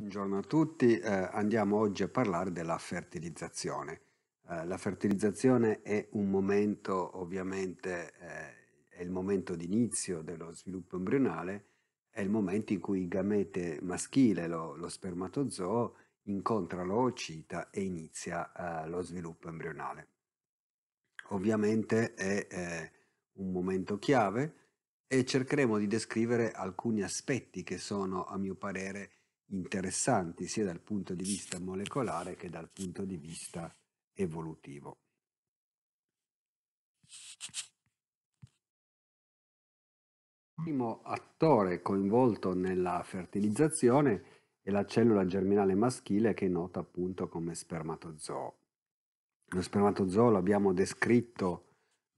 Buongiorno a tutti, eh, andiamo oggi a parlare della fertilizzazione. Eh, la fertilizzazione è un momento, ovviamente, eh, è il momento d'inizio dello sviluppo embrionale, è il momento in cui il gamete maschile, lo, lo spermatozoo, incontra l'oocita e inizia eh, lo sviluppo embrionale. Ovviamente è eh, un momento chiave e cercheremo di descrivere alcuni aspetti che sono, a mio parere, importanti interessanti sia dal punto di vista molecolare che dal punto di vista evolutivo. Il primo attore coinvolto nella fertilizzazione è la cellula germinale maschile che è nota appunto come spermatozoo. Lo spermatozoo l'abbiamo descritto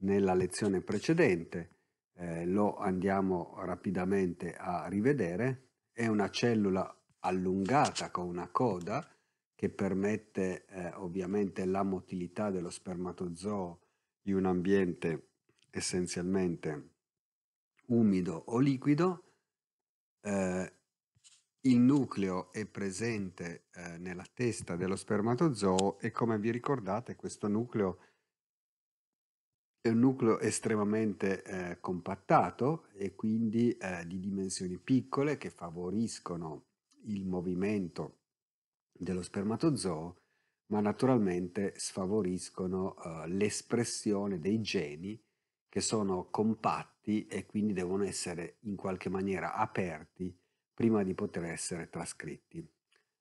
nella lezione precedente, eh, lo andiamo rapidamente a rivedere. È una cellula allungata con una coda che permette eh, ovviamente la motilità dello spermatozoo in un ambiente essenzialmente umido o liquido. Eh, il nucleo è presente eh, nella testa dello spermatozoo e come vi ricordate questo nucleo è un nucleo estremamente eh, compattato e quindi eh, di dimensioni piccole che favoriscono il movimento dello spermatozoo, ma naturalmente sfavoriscono eh, l'espressione dei geni che sono compatti e quindi devono essere in qualche maniera aperti prima di poter essere trascritti.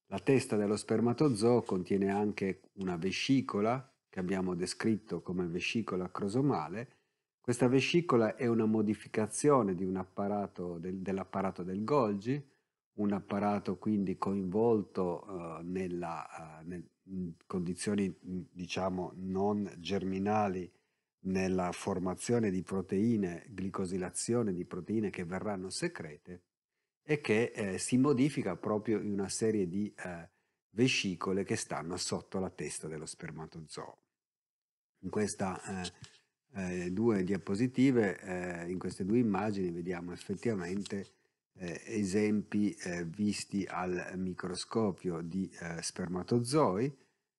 La testa dello spermatozoo contiene anche una vescicola che abbiamo descritto come vescicola acrosomale. Questa vescicola è una modificazione un apparato del, dell'apparato del Golgi un apparato quindi coinvolto eh, nella, eh, nel, in condizioni diciamo non germinali nella formazione di proteine, glicosilazione di proteine che verranno secrete e che eh, si modifica proprio in una serie di eh, vescicole che stanno sotto la testa dello spermatozoo. In queste eh, eh, due diapositive, eh, in queste due immagini, vediamo effettivamente eh, esempi eh, visti al microscopio di eh, spermatozoi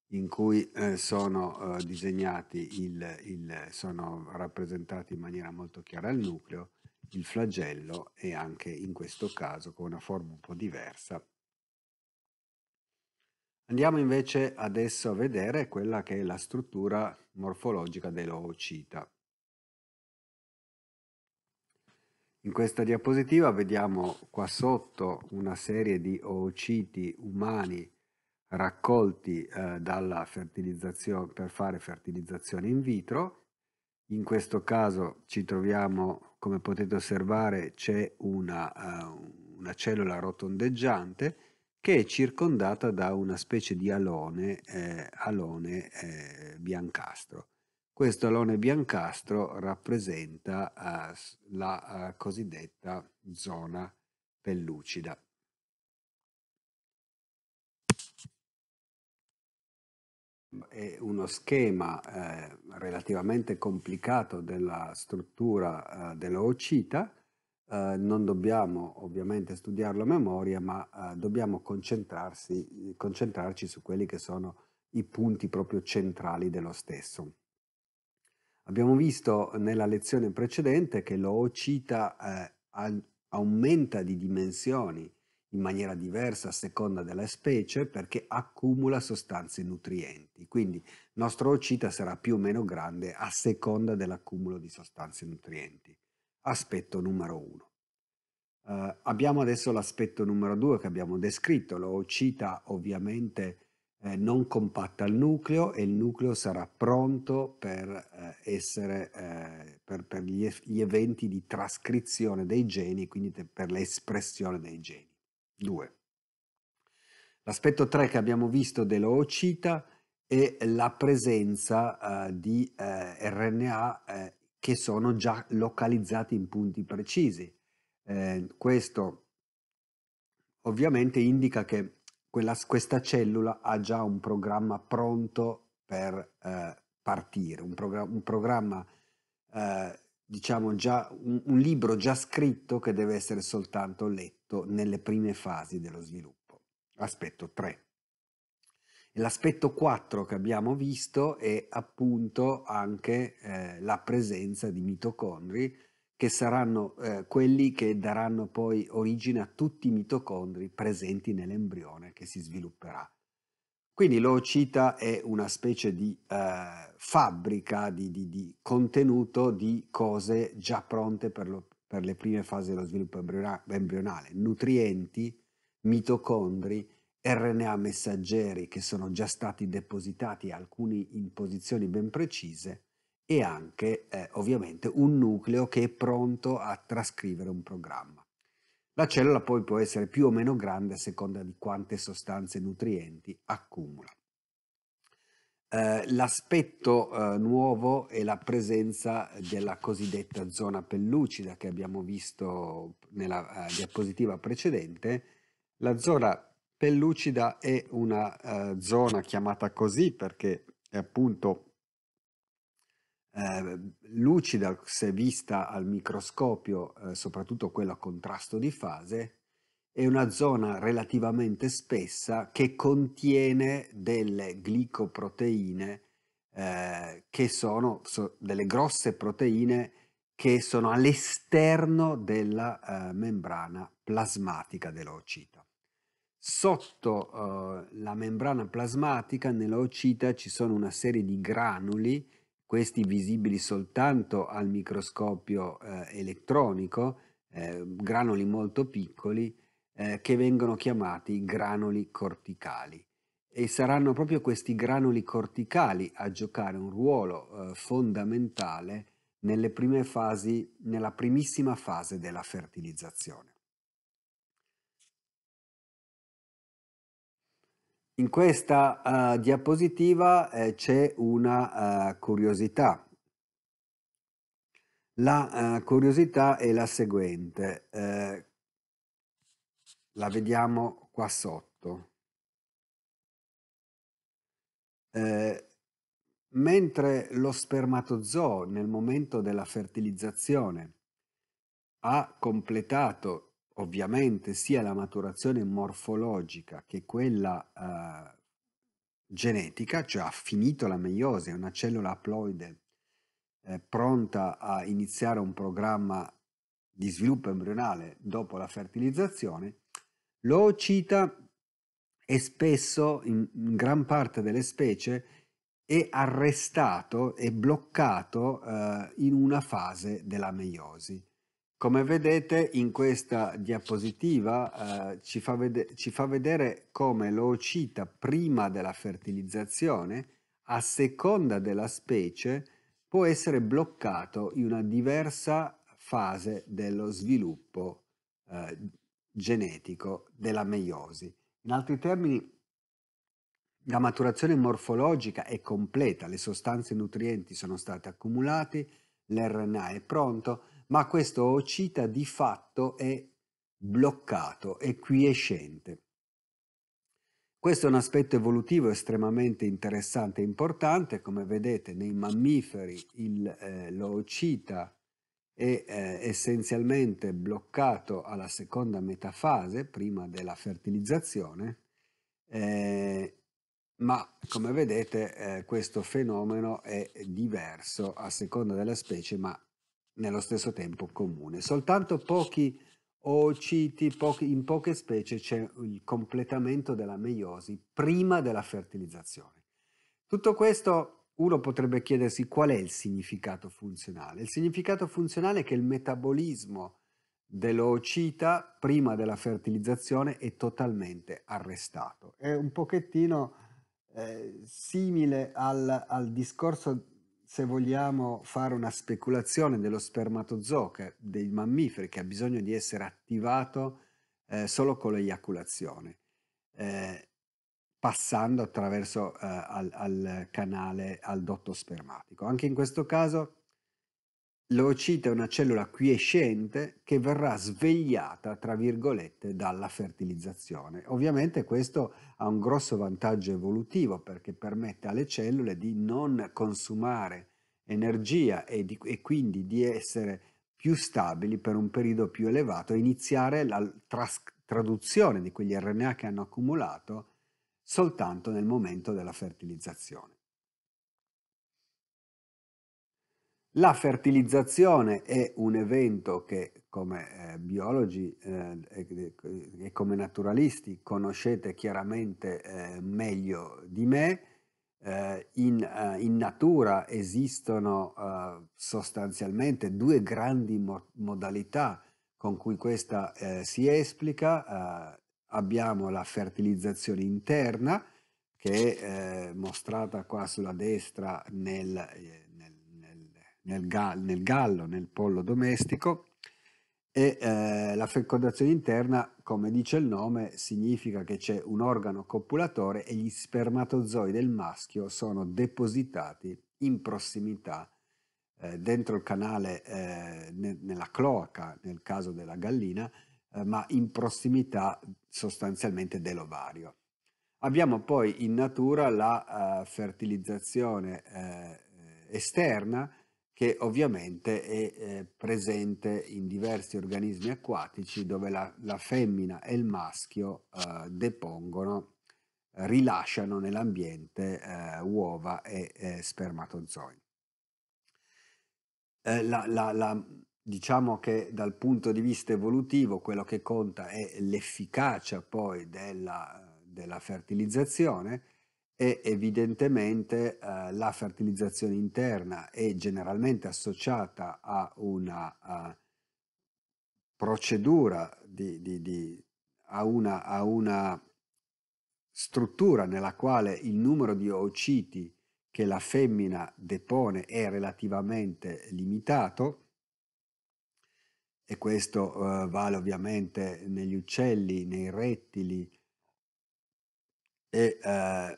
in cui eh, sono eh, disegnati il, il, sono rappresentati in maniera molto chiara il nucleo, il flagello e anche in questo caso con una forma un po' diversa. Andiamo invece adesso a vedere quella che è la struttura morfologica dell'oocita. In questa diapositiva vediamo qua sotto una serie di oociti umani raccolti eh, per fare fertilizzazione in vitro. In questo caso ci troviamo, come potete osservare, c'è una, uh, una, cellula rotondeggiante che è circondata da una specie di alone, eh, alone eh, biancastro. Questo alone biancastro rappresenta uh, la uh, cosiddetta zona pellucida. È uno schema eh, relativamente complicato della struttura eh, dell'oocita, eh, non dobbiamo ovviamente studiarlo a memoria, ma eh, dobbiamo concentrarci su quelli che sono i punti proprio centrali dello stesso. Abbiamo visto nella lezione precedente che l'oocita eh, aumenta di dimensioni in maniera diversa a seconda della specie perché accumula sostanze nutrienti. Quindi il nostro oocita sarà più o meno grande a seconda dell'accumulo di sostanze nutrienti. Aspetto numero uno. Eh, abbiamo adesso l'aspetto numero due che abbiamo descritto. L'oocita ovviamente eh, non compatta il nucleo e il nucleo sarà pronto per essere eh, per, per gli, gli, eventi di trascrizione dei geni, quindi per l'espressione dei geni. Due. L'aspetto 3 che abbiamo visto dell'oocita è la presenza eh, di eh, RNA eh, che sono già localizzati in punti precisi. Eh, questo ovviamente indica che quella, questa cellula ha già un programma pronto per eh, partire, un, progr- un programma, eh, diciamo già, un, un libro già scritto che deve essere soltanto letto nelle prime fasi dello sviluppo. Aspetto 3. L'aspetto 4 che abbiamo visto è appunto anche eh, la presenza di mitocondri che saranno eh, quelli che daranno poi origine a tutti i mitocondri presenti nell'embrione che si svilupperà quindi l'oocita è una specie di eh, fabbrica di, di, di, contenuto di cose già pronte per, lo, per le prime fasi dello sviluppo embrionale, nutrienti, mitocondri, RNA messaggeri che sono già stati depositati, alcuni in posizioni ben precise, e anche eh, ovviamente un nucleo che è pronto a trascrivere un programma. La cellula poi può essere più o meno grande a seconda di quante sostanze nutrienti accumula. Eh, l'aspetto eh, nuovo è la presenza della cosiddetta zona pellucida che abbiamo visto nella eh, diapositiva precedente. La zona pellucida è una zona chiamata così perché è appunto eh, lucida se vista al microscopio, eh, soprattutto quella a contrasto di fase, è una zona relativamente spessa che contiene delle glicoproteine eh, che sono so, delle grosse proteine che sono all'esterno della eh, membrana plasmatica dell'oocita. Sotto eh, la membrana plasmatica nell'oocita ci sono una serie di granuli questi visibili soltanto al microscopio eh, elettronico, eh, granuli molto piccoli eh, che vengono chiamati granuli corticali. E saranno proprio questi granuli corticali a giocare un ruolo eh, fondamentale nelle prime fasi, nella primissima fase della fertilizzazione. In questa uh, diapositiva eh, c'è una uh, curiosità. La uh, curiosità è la seguente, eh, la vediamo qua sotto. Eh, mentre lo spermatozoo nel momento della fertilizzazione ha completato ovviamente sia la maturazione morfologica che quella eh, genetica, cioè ha finito la meiosi, è una cellula aploide eh, pronta a iniziare un programma di sviluppo embrionale dopo la fertilizzazione, l'oocita e spesso in, in gran parte delle specie è arrestato e bloccato eh, in una fase della meiosi. Come vedete in questa diapositiva eh, ci, fa ci, fa vedere come l'oocita prima della fertilizzazione, a seconda della specie, può essere bloccato in una diversa fase dello sviluppo eh, genetico della meiosi. In altri termini, la maturazione morfologica è completa, le sostanze nutrienti sono state accumulate, l'RNA è pronto, ma questo OCITA di fatto è bloccato, è quiescente. Questo è un aspetto evolutivo estremamente interessante e importante, come vedete nei mammiferi il, eh, l'oocita è eh, essenzialmente bloccato alla seconda metafase, prima della fertilizzazione, eh, ma come vedete eh, questo fenomeno è diverso a seconda della specie, ma nello stesso tempo comune. Soltanto pochi oociti, pochi, in poche specie c'è il completamento della meiosi prima della fertilizzazione. Tutto questo uno potrebbe chiedersi qual è il significato funzionale. Il significato funzionale è che il metabolismo dell'ocita prima della fertilizzazione è totalmente arrestato. È un pochettino eh, simile al, al discorso se vogliamo fare una speculazione dello spermatozoo, che, dei mammiferi, che ha bisogno di essere attivato eh, solo con l'eiaculazione, eh, passando attraverso eh, al, al, canale, al dotto spermatico. Anche in questo caso L'oocita è una cellula quiescente che verrà svegliata, tra virgolette, dalla fertilizzazione. Ovviamente questo ha un grosso vantaggio evolutivo perché permette alle cellule di non consumare energia e, di, e quindi di essere più stabili per un periodo più elevato e iniziare la tras- traduzione di quegli RNA che hanno accumulato soltanto nel momento della fertilizzazione. La fertilizzazione è un evento che come eh, biologi eh, e, e, come naturalisti conoscete chiaramente eh, meglio di me. Eh, in, eh, in, natura esistono eh, sostanzialmente due grandi mo modalità con cui questa si esplica. abbiamo la fertilizzazione interna che è mostrata qua sulla destra nel nel, gallo, nel pollo domestico e eh, la fecondazione interna, come dice il nome, significa che c'è un organo copulatore e gli spermatozoi del maschio sono depositati in prossimità eh, dentro il canale, eh, ne, nella cloaca nel caso della gallina, eh, ma in prossimità sostanzialmente dell'ovario. Abbiamo poi in natura la eh, fertilizzazione eh, esterna che ovviamente è eh, presente in diversi organismi acquatici dove la, la femmina e il maschio eh, depongono, eh, rilasciano nell'ambiente eh, uova e eh, spermatozoi. Eh, la, la, diciamo che dal punto di vista evolutivo quello che conta è l'efficacia poi della, della fertilizzazione e evidentemente eh, la fertilizzazione interna è generalmente associata a una a procedura, di, di, di, a, una, a, una, struttura nella quale il numero di oociti che la femmina depone è relativamente limitato e questo eh, vale ovviamente negli uccelli, nei rettili e eh,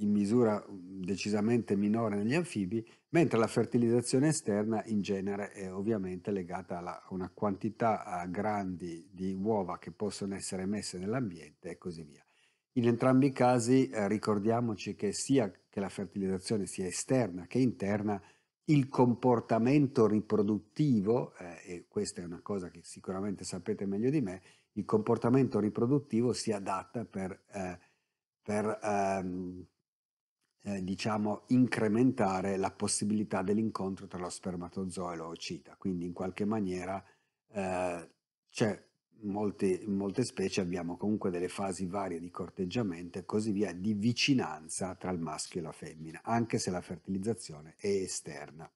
in misura mm, decisamente minore negli anfibi, mentre la fertilizzazione esterna in genere è ovviamente legata a una quantità grandi di uova che possono essere messe nell'ambiente e così via. In entrambi i casi eh, ricordiamoci che sia che la fertilizzazione sia esterna che interna, il comportamento riproduttivo, eh, e questa è una cosa che sicuramente sapete meglio di me, il comportamento riproduttivo si adatta per, eh, per ehm, eh, diciamo, incrementare la possibilità dell'incontro tra lo spermatozoo e l'oocita. Quindi in qualche maniera eh, c'è molte, molte specie abbiamo comunque delle fasi varie di corteggiamento e così via di vicinanza tra il maschio e la femmina, anche se la fertilizzazione è esterna.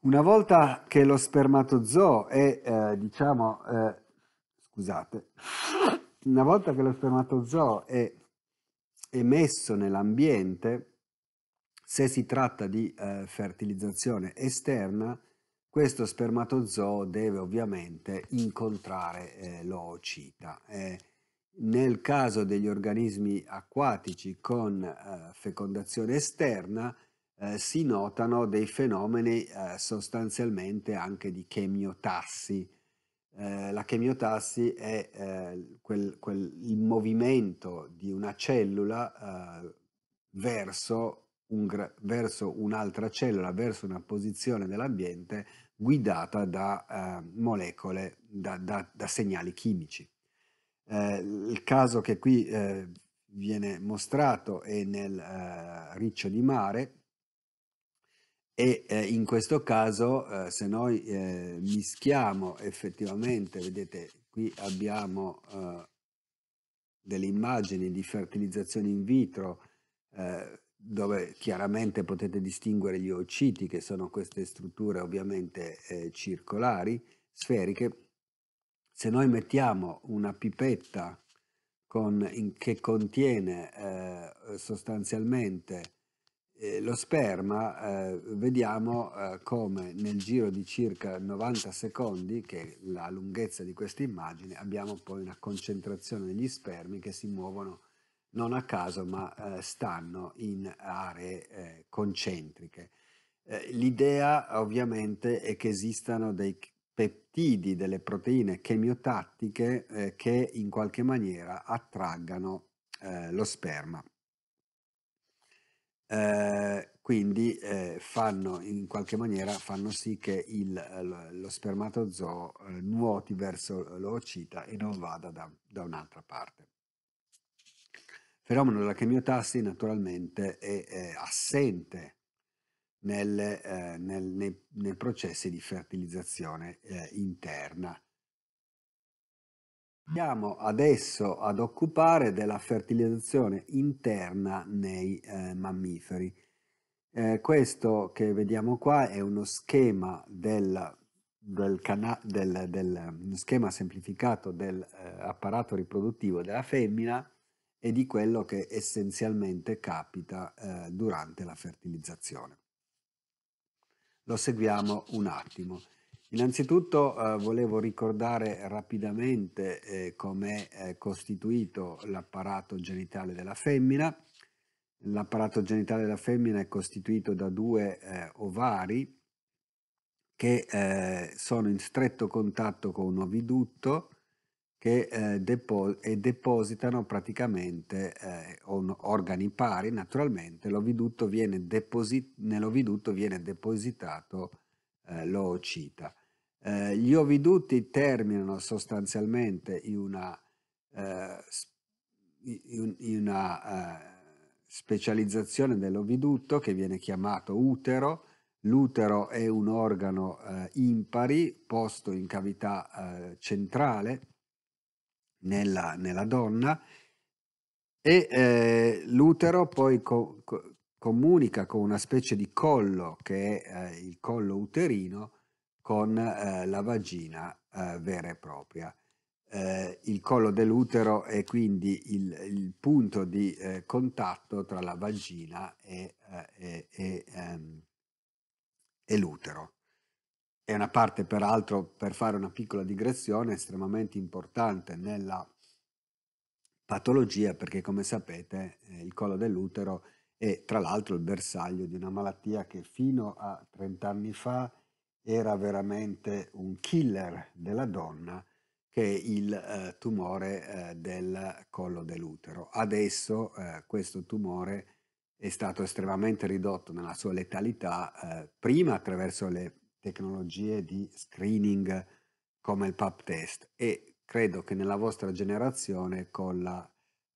Una volta che lo spermatozoo è, eh, diciamo, eh, scusate, una volta che lo spermatozoo è emesso nell'ambiente, se si tratta di eh, fertilizzazione esterna, questo spermatozoo deve ovviamente incontrare eh, l'oocita. Eh, nel caso degli organismi acquatici con eh, fecondazione esterna eh, si notano dei fenomeni eh, sostanzialmente anche di chemiotassi, eh, la chemiotassi è eh, quel, quel, il movimento di una cellula eh, verso, un, verso, un'altra cellula, verso una posizione dell'ambiente guidata da eh, molecole, da, da, da, segnali chimici. Eh, il caso che qui viene mostrato è nel riccio di mare, e eh, in questo caso eh, se noi eh, mischiamo effettivamente, vedete qui abbiamo eh, delle immagini di fertilizzazione in vitro eh, dove chiaramente potete distinguere gli oociti che sono queste strutture ovviamente eh, circolari, sferiche. Se noi mettiamo una pipetta con, in, che contiene sostanzialmente lo sperma eh, vediamo eh, come nel giro di circa 90 secondi, che è la lunghezza di questa immagine, abbiamo poi una concentrazione degli spermi che si muovono non a caso ma eh, stanno in aree eh, concentriche. Eh, l'idea ovviamente è che esistano dei peptidi, delle proteine chemiotattiche che in qualche maniera attraggano lo sperma. Ehm, quindi eh, fanno in qualche maniera fanno sì che il, eh, lo spermatozoo eh, nuoti verso l'oocita e non vada da, da un'altra parte. Il fenomeno della chemiotassi naturalmente è, è assente nel, eh, nel, nei, nei, processi di fertilizzazione eh, interna Andiamo adesso ad occupare della fertilizzazione interna nei eh, mammiferi. Eh, questo che vediamo qua è uno schema, del, del cana- del, uno schema semplificato dell'apparato eh, riproduttivo della femmina e di quello che essenzialmente capita eh, durante la fertilizzazione. Lo seguiamo un attimo. Innanzitutto eh, volevo ricordare rapidamente eh, come è eh, costituito l'apparato genitale della femmina. L'apparato genitale della femmina è costituito da due eh, ovari che eh, sono in stretto contatto con un ovidutto che eh, depo e depositano praticamente organi pari, naturalmente l'ovidutto viene, deposit viene depositato l'oocita. Eh, gli oviduti terminano sostanzialmente in una, eh, in, in una eh, specializzazione dell'ovidutto che viene chiamato utero. L'utero è un organo eh, impari posto in cavità eh, centrale nella, nella donna e eh, l'utero poi co co comunica con una specie di collo che è eh, il collo uterino con eh, la vagina eh, vera e propria. Eh, il collo dell'utero è quindi il, il punto di eh, contatto tra la vagina e, eh, e, e, ehm, e l'utero. È una parte, peraltro, per fare una piccola digressione, estremamente importante nella patologia perché, come sapete, eh, il collo dell'utero è tra l'altro il bersaglio di una malattia che fino a 30 anni fa era veramente un killer della donna che è il eh, tumore eh, del collo dell'utero. Adesso eh, questo tumore è stato estremamente ridotto nella sua letalità, eh, prima attraverso le tecnologie di screening come il pap test e credo che nella vostra generazione con la,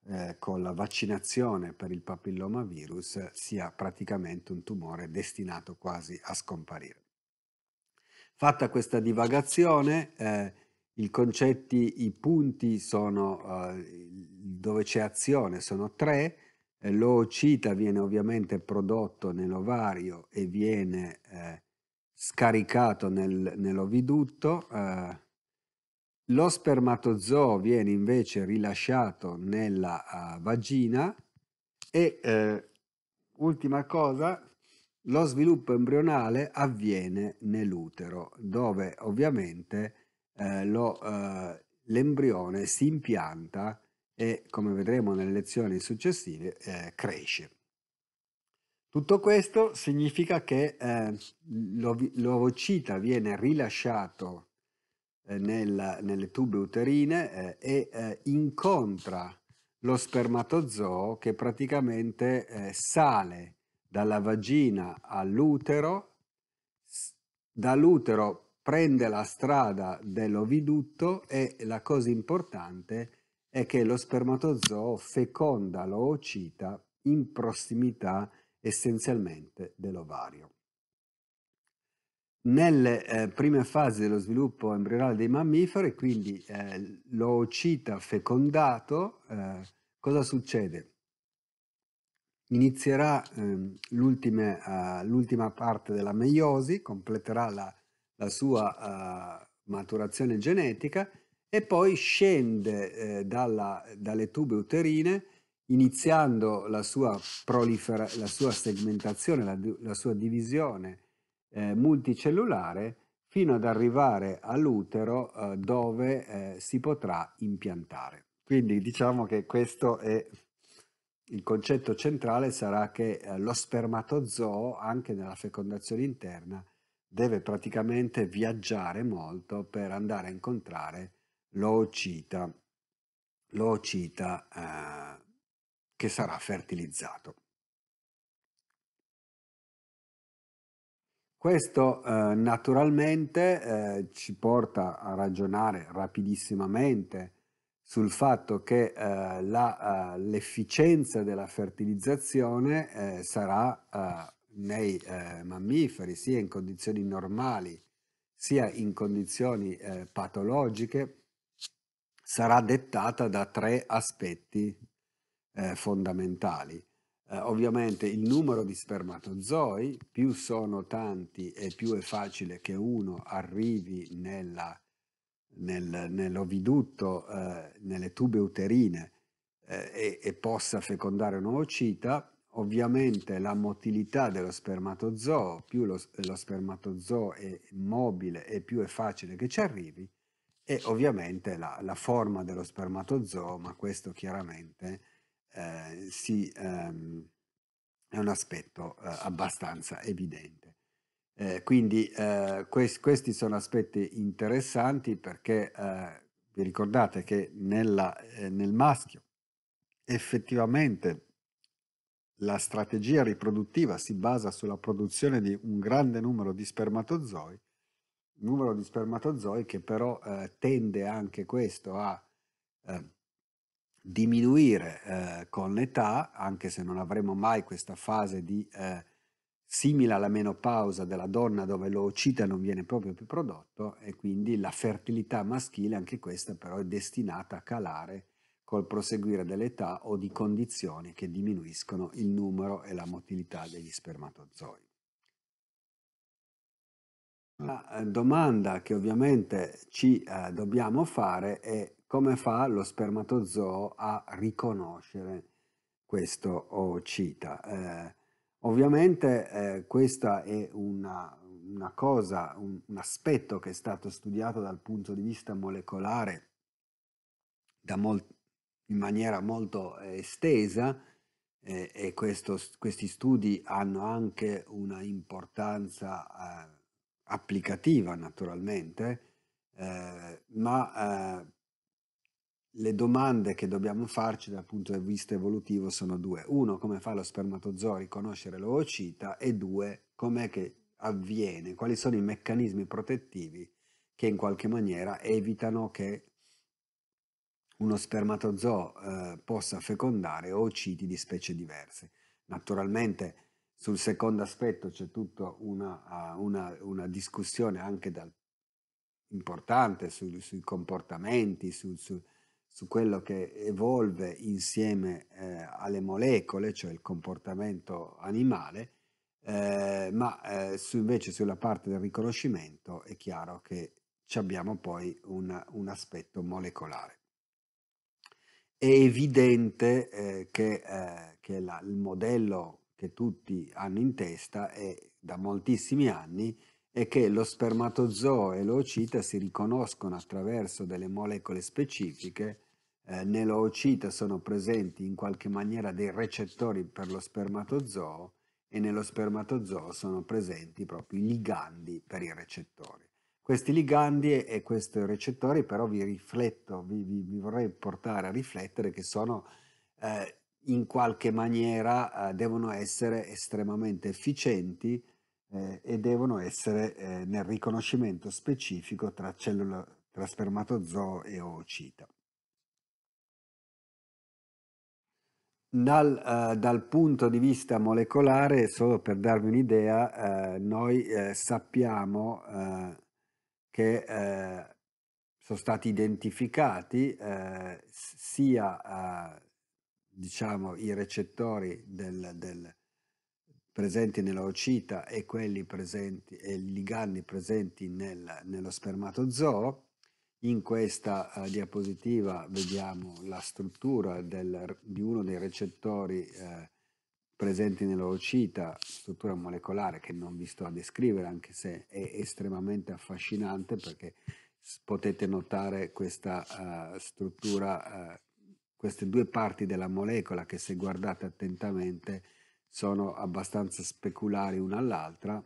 eh, con la vaccinazione per il papillomavirus sia praticamente un tumore destinato quasi a scomparire. Fatta questa divagazione, eh, i concetti, i punti sono eh, dove c'è azione, sono tre. Eh, L'oocita viene ovviamente prodotto nell'ovario e viene eh, scaricato nel, nell'ovidutto. Eh. lo spermatozoo viene invece rilasciato nella uh, vagina e ultima cosa, lo sviluppo embrionale avviene nell'utero, dove ovviamente eh, lo, eh, l'embrione si impianta e, come vedremo nelle lezioni successive, eh, cresce. Tutto questo significa che eh, l'ovocita viene rilasciato eh, nel, nelle tube uterine eh, e incontra lo spermatozoo che praticamente sale dalla vagina all'utero, dall'utero prende la strada dell'ovidutto e la cosa importante è che lo spermatozoo feconda l'oocita in prossimità essenzialmente dell'ovario. Nelle eh, prime fasi dello sviluppo embrionale dei mammiferi, quindi eh, l'oocita fecondato, eh, cosa succede? Inizierà ehm, eh, l'ultima parte della meiosi, completerà la, la sua eh, maturazione genetica e poi scende eh, dalla, dalle tube uterine iniziando la sua, prolifera- la sua segmentazione, la, la, sua divisione eh, multicellulare fino ad arrivare all'utero eh, dove eh, si potrà impiantare. Quindi diciamo che questo è il concetto centrale sarà che eh, lo spermatozoo, anche nella fecondazione interna, deve praticamente viaggiare molto per andare a incontrare l'oocita, l'oocita eh, che sarà fertilizzato. Questo eh, naturalmente eh, ci porta a ragionare rapidissimamente sul fatto che eh, la, uh, l'efficienza della fertilizzazione eh, sarà uh, nei eh, mammiferi sia in condizioni normali sia in condizioni eh, patologiche sarà dettata da tre aspetti fondamentali. ovviamente il numero di spermatozoi, più sono tanti e più è facile che uno arrivi nella nel, nell'ovidutto, eh, nelle tube uterine eh, e, e, possa fecondare un ovocita, ovviamente la motilità dello spermatozoo, più lo, lo spermatozoo è mobile e più è facile che ci arrivi, e ovviamente la, la forma dello spermatozoo, ma questo chiaramente eh, si, ehm, è un aspetto eh, abbastanza evidente. Eh, quindi eh, quest questi sono aspetti interessanti perché eh, vi ricordate che nella, eh, nel maschio effettivamente la strategia riproduttiva si basa sulla produzione di un grande numero di spermatozoi, numero di spermatozoi che però eh, tende anche questo a eh, diminuire eh, con l'età, anche se non avremo mai questa fase di eh, simile alla menopausa della donna dove l'oocita non viene proprio più prodotto e quindi la fertilità maschile, anche questa però è destinata a calare col proseguire dell'età o di condizioni che diminuiscono il numero e la motilità degli spermatozoi. La eh, domanda che ovviamente ci eh, dobbiamo fare è come fa lo spermatozoo a riconoscere questo oocita. Eh, Ovviamente eh, questa è una, una cosa, un, un, aspetto che è stato studiato dal punto di vista molecolare in maniera molto eh, estesa eh, e questo, questi studi hanno anche una importanza eh, applicativa naturalmente, eh, ma eh, le domande che dobbiamo farci dal punto di vista evolutivo sono due. Uno, come fa lo spermatozoo a riconoscere l'oocita e due, com'è che avviene, quali sono i meccanismi protettivi che in qualche maniera evitano che uno spermatozoo eh, possa fecondare oociti di specie diverse. Naturalmente sul secondo aspetto c'è tutta una, una, una discussione anche dal, importante su, sui comportamenti, su, su, su quello che evolve insieme eh, alle molecole, cioè il comportamento animale, eh, ma eh, su, invece sulla parte del riconoscimento è chiaro che abbiamo poi una, un aspetto molecolare. È evidente eh, che, eh, che la, il modello che tutti hanno in testa è da moltissimi anni è che lo spermatozoo e l'oocita si riconoscono attraverso delle molecole specifiche eh, nell'oocita sono presenti in qualche maniera dei recettori per lo spermatozoo e nello spermatozoo sono presenti proprio i ligandi per i recettori. Questi ligandi e questi recettori però vi rifletto, vi, vi, vi vorrei portare a riflettere che sono eh, in qualche maniera eh, devono essere estremamente efficienti eh, e devono essere eh, nel riconoscimento specifico tra, cellula, tra spermatozoo e oocita. Dal, eh, dal, punto di vista molecolare, solo per darvi un'idea, eh, noi eh, sappiamo eh, che eh, sono stati identificati eh, sia diciamo, i recettori del, del, presenti nell'ocita e quelli presenti, e i ligandi presenti nel, nello spermatozoo, in questa eh, diapositiva vediamo la struttura del, di uno dei recettori eh, presenti nell'orocita, struttura molecolare che non vi sto a descrivere anche se è estremamente affascinante perché potete notare questa uh, struttura, uh, queste due parti della molecola che se guardate attentamente sono abbastanza speculari una all'altra,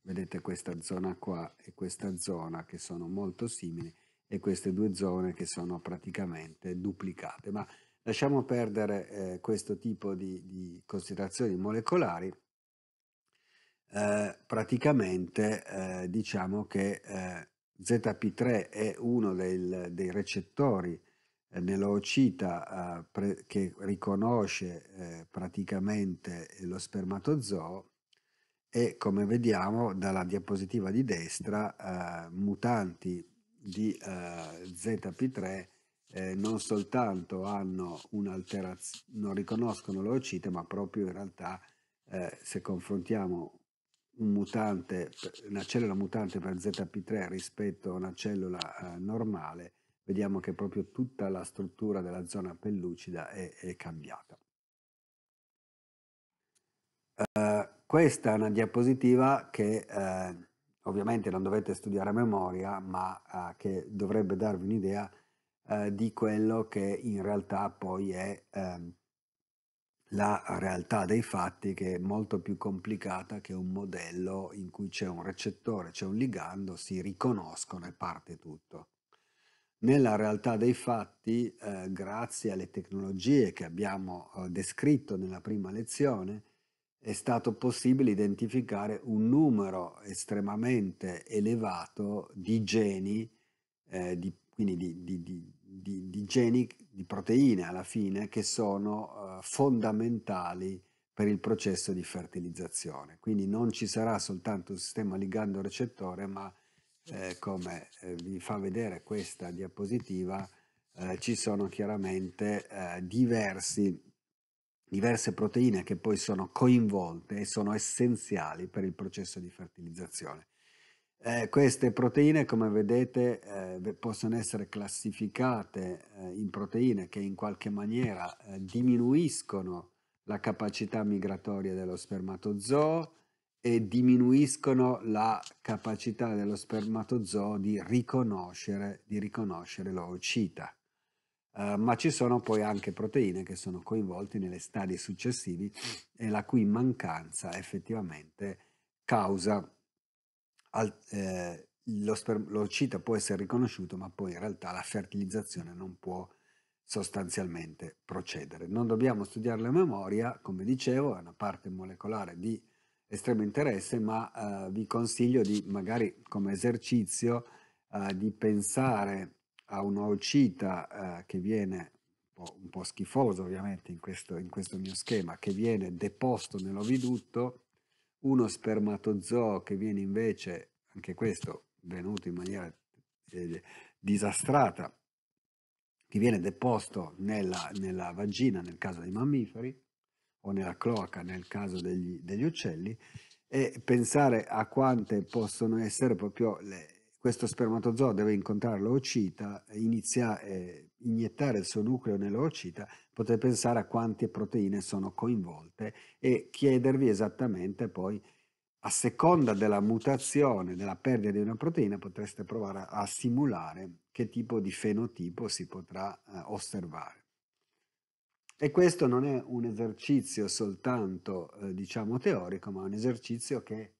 vedete questa zona qua e questa zona che sono molto simili e queste due zone che sono praticamente duplicate. Ma lasciamo perdere eh, questo tipo di, di considerazioni molecolari. Eh, praticamente eh, diciamo che eh, ZP3 è uno del, dei recettori eh, nell'oocita eh, pre, che riconosce eh, praticamente lo spermatozoo e come vediamo dalla diapositiva di destra eh, mutanti di eh, ZP3 eh, non soltanto hanno un'alterazione, non riconoscono l'oocite, ma proprio in realtà eh, se confrontiamo un mutante, una cellula mutante per ZP3 rispetto a una cellula eh, normale, vediamo che proprio tutta la struttura della zona pellucida è, è cambiata. Uh, questa è una diapositiva che uh, ovviamente non dovete studiare a memoria, ma eh, che dovrebbe darvi un'idea eh, di quello che in realtà poi è ehm, la realtà dei fatti, che è molto più complicata che un modello in cui c'è un recettore, c'è un ligando, si riconoscono e parte tutto. Nella realtà dei fatti, eh, grazie alle tecnologie che abbiamo eh, descritto nella prima lezione, è stato possibile identificare un numero estremamente elevato di geni, eh, di, quindi di, di, di, geni, di proteine alla fine, che sono eh, fondamentali per il processo di fertilizzazione. Quindi non ci sarà soltanto un sistema ligando-recettore, ma eh, come eh, vi fa vedere questa diapositiva, eh, ci sono chiaramente eh, diversi diverse proteine che poi sono coinvolte e sono essenziali per il processo di fertilizzazione. Eh, queste proteine, come vedete, eh, possono essere classificate eh, in proteine che in qualche maniera eh, diminuiscono la capacità migratoria dello spermatozoo e diminuiscono la capacità dello spermatozoo di riconoscere, di riconoscere l'oocita. Uh, ma ci sono poi anche proteine che sono coinvolte nelle stadi successivi e la cui mancanza effettivamente causa al, eh, lo spermocita può essere riconosciuto, ma poi in realtà la fertilizzazione non può sostanzialmente procedere. Non dobbiamo studiare la memoria, come dicevo, è una parte molecolare di estremo interesse, ma eh, vi consiglio di magari come esercizio eh, di pensare a una olcita eh, che viene un po', un po', schifoso ovviamente in questo, in questo mio schema, che viene deposto nell'ovidutto, uno spermatozoo che viene invece, anche questo venuto in maniera eh, disastrata, che viene deposto nella, nella, vagina nel caso dei mammiferi o nella cloaca nel caso degli, degli uccelli e pensare a quante possono essere proprio le, questo spermatozoo deve incontrare l'oocita, eh, iniettare il suo nucleo nell'oocita, potete pensare a quante proteine sono coinvolte e chiedervi esattamente poi a seconda della mutazione, della perdita di una proteina, potreste provare a, a simulare che tipo di fenotipo si potrà eh, osservare. E questo non è un esercizio soltanto, eh, diciamo, teorico, ma un esercizio che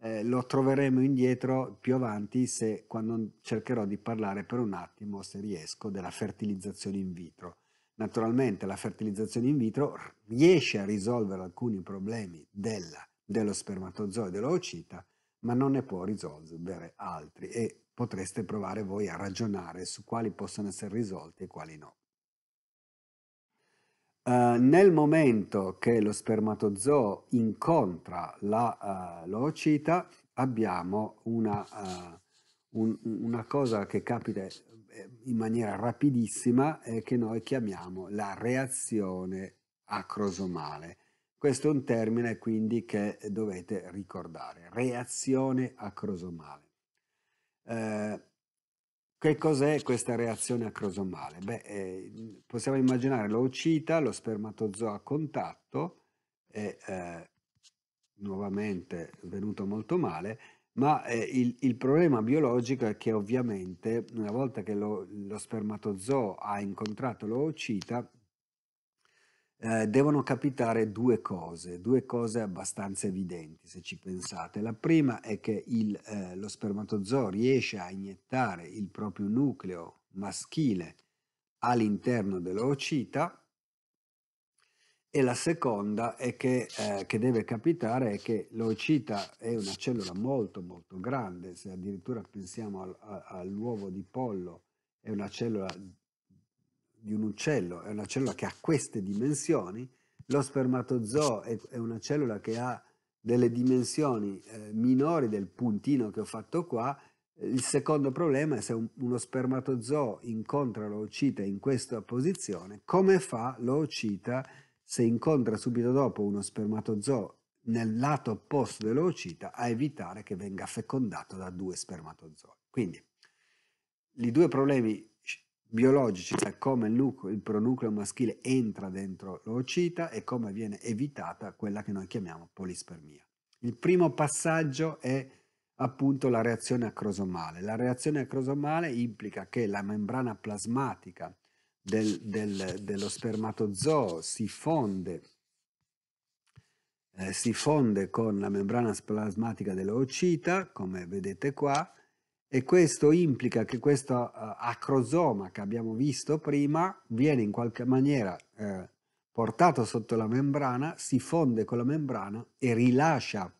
eh, lo troveremo indietro più avanti se quando cercherò di parlare per un attimo, se riesco, della fertilizzazione in vitro. Naturalmente la fertilizzazione in vitro riesce a risolvere alcuni problemi della, dello spermatozoi e dell'oocita, ma non ne può risolvere altri e potreste provare voi a ragionare su quali possono essere risolti e quali no. Uh, nel momento che lo spermatozoo incontra la uh, eh, l'oocita abbiamo una, uh, un, una, cosa che capita in maniera rapidissima e eh, che noi chiamiamo la reazione acrosomale. Questo è un termine quindi che dovete ricordare, reazione acrosomale. Che cos'è questa reazione acrosomale? Beh, eh, possiamo immaginare l'oocita, lo spermatozoo a contatto, è eh, nuovamente venuto molto male, ma eh, il, il, problema biologico è che ovviamente una volta che lo, lo spermatozoo ha incontrato l'oocita, eh, devono capitare due cose, due cose abbastanza evidenti se ci pensate. La prima è che il, eh, lo spermatozoo riesce a iniettare il proprio nucleo maschile all'interno dell'oocita e la seconda è che, eh, che deve capitare è che l'oocita è una cellula molto molto grande, se addirittura pensiamo al, all'uovo di pollo è una cellula di un uccello, è una cellula che ha queste dimensioni, lo spermatozoo è, è una cellula che ha delle dimensioni eh, minori del puntino che ho fatto qua, il secondo problema è se un, uno spermatozoo incontra l'oocita in questa posizione, come fa l'oocita se incontra subito dopo uno spermatozoo nel lato opposto dell'oocita a evitare che venga fecondato da due spermatozoi. Quindi i due problemi biologici, cioè come il, nucleo, il pronucleo maschile entra dentro l'oocita e come viene evitata quella che noi chiamiamo polispermia. Il primo passaggio è appunto la reazione acrosomale. La reazione acrosomale implica che la membrana plasmatica del, del, dello spermatozoo si fonde, eh, si fonde con la membrana plasmatica dell'ocita, come vedete qua, e questo implica che questo eh, acrosoma che abbiamo visto prima viene in qualche maniera eh, portato sotto la membrana, si fonde con la membrana e rilascia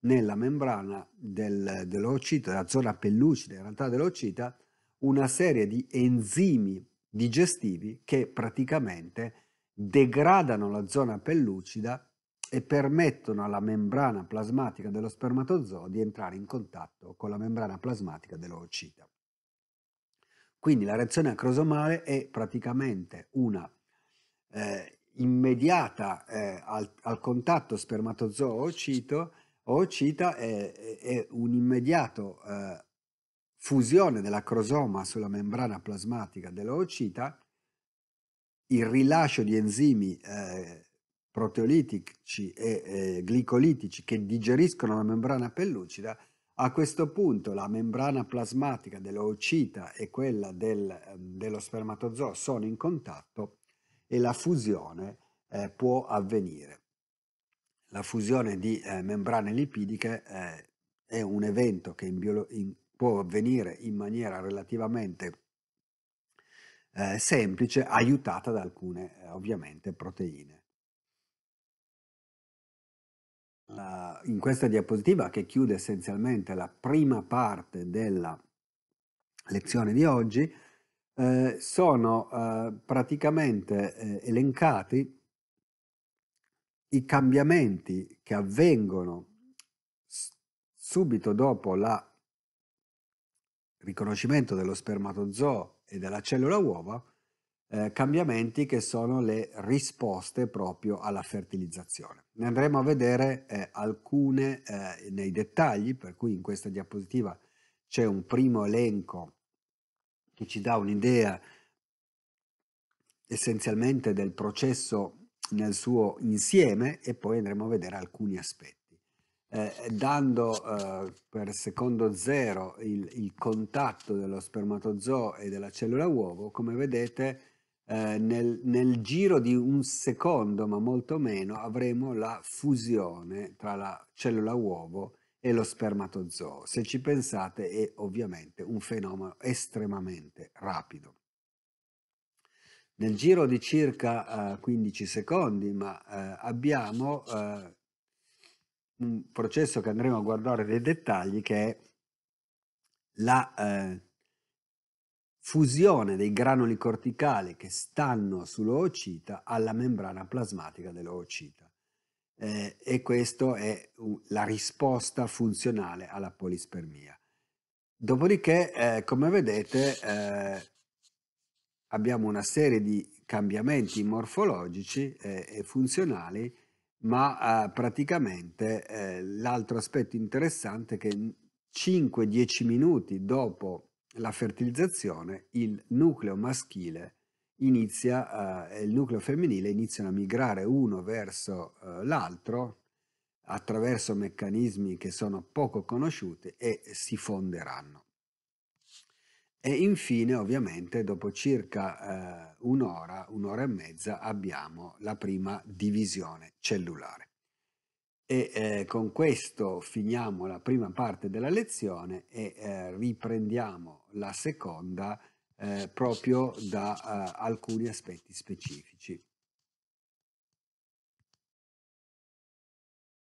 nella membrana del, dell'occita, della zona pellucida in realtà dell'occita, una serie di enzimi digestivi che praticamente degradano la zona pellucida e permettono alla membrana plasmatica dello spermatozoo di entrare in contatto con la membrana plasmatica dell'oocita. Quindi la reazione acrosomale è praticamente una eh, immediata eh, al, al, contatto spermatozoo-oocito oocita è, è un'immediata eh, fusione dell'acrosoma sulla membrana plasmatica dell'oocita, il rilascio di enzimi eh, proteolitici e eh, glicolitici che digeriscono la membrana pellucida, a questo punto la membrana plasmatica dell'oocita e quella del, dello spermatozoo sono in contatto e la fusione eh, può avvenire. La fusione di eh, membrane lipidiche eh, è un evento che in in, può avvenire in maniera relativamente eh, semplice, aiutata da alcune eh, ovviamente proteine la, ah, in questa diapositiva che chiude essenzialmente la prima parte della lezione di oggi, eh, sono eh, praticamente eh, elencati i cambiamenti che avvengono subito dopo il riconoscimento dello spermatozoo e della cellula uova eh, cambiamenti che sono le risposte proprio alla fertilizzazione. Ne andremo a vedere eh, alcune eh, nei dettagli, per cui in questa diapositiva c'è un primo elenco che ci dà un'idea essenzialmente del processo nel suo insieme e poi andremo a vedere alcuni aspetti. Eh, dando eh, per secondo zero il, il contatto dello spermatozoo e della cellula uovo, come vedete eh, nel, nel, giro di un secondo, ma molto meno, avremo la fusione tra la cellula uovo e lo spermatozoo. Se ci pensate è ovviamente un fenomeno estremamente rapido. Nel giro di circa eh, 15 secondi, ma eh, abbiamo eh, un processo che andremo a guardare nei dettagli che è la eh, fusione dei granuli corticali che stanno sull'oocita alla membrana plasmatica dell'oocita. Eh, e questa è la risposta funzionale alla polispermia. Dopodiché, eh, come vedete, eh, abbiamo una serie di cambiamenti morfologici eh, e funzionali, ma eh, praticamente eh, l'altro aspetto interessante è che 5-10 minuti dopo la fertilizzazione, il nucleo maschile inizia, eh, il nucleo femminile iniziano a migrare uno verso eh, l'altro attraverso meccanismi che sono poco conosciuti e si fonderanno. E infine, ovviamente, dopo circa eh, un'ora, un'ora e mezza, abbiamo la prima divisione cellulare. E eh, con questo finiamo la prima parte della lezione e eh, riprendiamo la seconda eh, proprio da eh, alcuni aspetti specifici.